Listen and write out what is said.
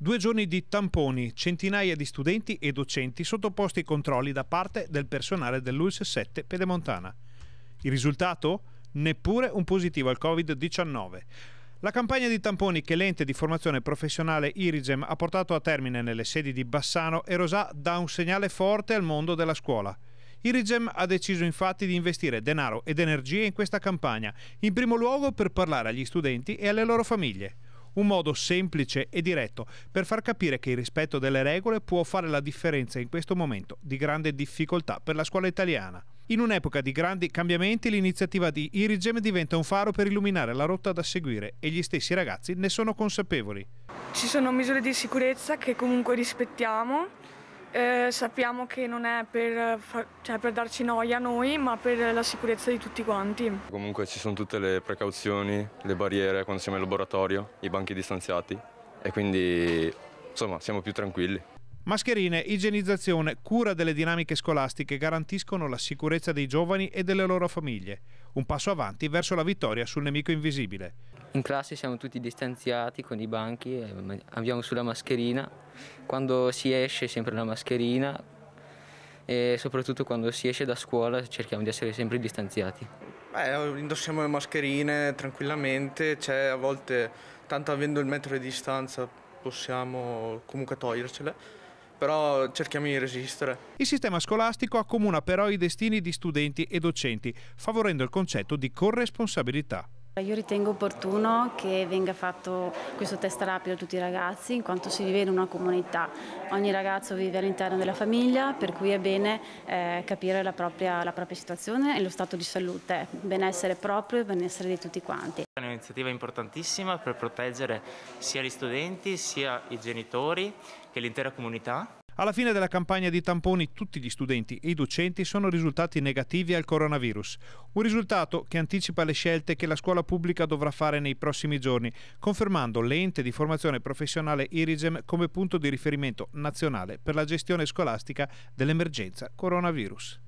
Due giorni di tamponi, centinaia di studenti e docenti sottoposti ai controlli da parte del personale dell'ULS 7 Pedemontana. Il risultato? Neppure un positivo al Covid-19. La campagna di tamponi che l'ente di formazione professionale Irigem ha portato a termine nelle sedi di Bassano e Rosà dà un segnale forte al mondo della scuola. Irigem ha deciso infatti di investire denaro ed energie in questa campagna, in primo luogo per parlare agli studenti e alle loro famiglie un modo semplice e diretto per far capire che il rispetto delle regole può fare la differenza in questo momento di grande difficoltà per la scuola italiana. In un'epoca di grandi cambiamenti l'iniziativa di Irigem diventa un faro per illuminare la rotta da seguire e gli stessi ragazzi ne sono consapevoli. Ci sono misure di sicurezza che comunque rispettiamo eh, sappiamo che non è per, eh, cioè, per, darci noia a noi, ma per la sicurezza di tutti quanti. Comunque ci sono tutte le precauzioni, le barriere quando siamo in laboratorio, i banchi distanziati e quindi insomma siamo più tranquilli. Mascherine, igienizzazione, cura delle dinamiche scolastiche garantiscono la sicurezza dei giovani e delle loro famiglie. Un passo avanti verso la vittoria sul nemico invisibile. In classe siamo tutti distanziati con i banchi, abbiamo sulla mascherina. Quando si esce sempre la mascherina e soprattutto quando si esce da scuola cerchiamo di essere sempre distanziati. Beh, indossiamo le mascherine tranquillamente, cioè a volte tanto avendo il metro di distanza possiamo comunque togliercele però cerchiamo di resistere. Il sistema scolastico accomuna però i destini di studenti e docenti, favorendo il concetto di corresponsabilità. Io ritengo opportuno che venga fatto questo test rapido a tutti i ragazzi in quanto si vive in una comunità. Ogni ragazzo vive all'interno della famiglia per cui è bene eh, capire la propria, la propria, situazione e lo stato di salute, benessere proprio e benessere di tutti quanti. È un'iniziativa importantissima per proteggere sia gli studenti sia i genitori che l'intera comunità. Alla fine della campagna di tamponi tutti gli studenti e i docenti sono risultati negativi al coronavirus, un risultato che anticipa le scelte che la scuola pubblica dovrà fare nei prossimi giorni, confermando l'ente di formazione professionale Irigem come punto di riferimento nazionale per la gestione scolastica dell'emergenza coronavirus.